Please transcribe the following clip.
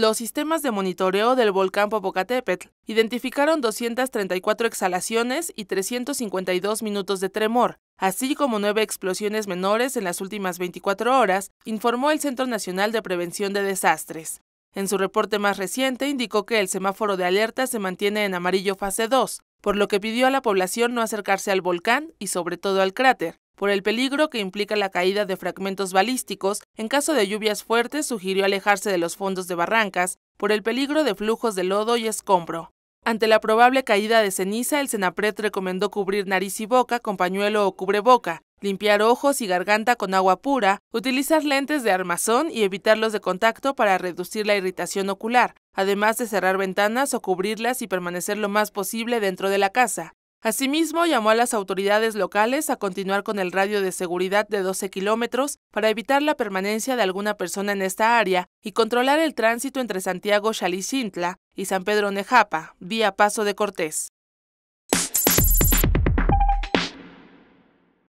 los sistemas de monitoreo del volcán Popocatépetl identificaron 234 exhalaciones y 352 minutos de tremor, así como nueve explosiones menores en las últimas 24 horas, informó el Centro Nacional de Prevención de Desastres. En su reporte más reciente indicó que el semáforo de alerta se mantiene en amarillo fase 2, por lo que pidió a la población no acercarse al volcán y sobre todo al cráter, por el peligro que implica la caída de fragmentos balísticos en caso de lluvias fuertes, sugirió alejarse de los fondos de barrancas, por el peligro de flujos de lodo y escombro. Ante la probable caída de ceniza, el CENAPRET recomendó cubrir nariz y boca con pañuelo o cubreboca, limpiar ojos y garganta con agua pura, utilizar lentes de armazón y evitarlos de contacto para reducir la irritación ocular, además de cerrar ventanas o cubrirlas y permanecer lo más posible dentro de la casa. Asimismo, llamó a las autoridades locales a continuar con el radio de seguridad de 12 kilómetros para evitar la permanencia de alguna persona en esta área y controlar el tránsito entre Santiago Xalicintla y San Pedro Nejapa, vía Paso de Cortés.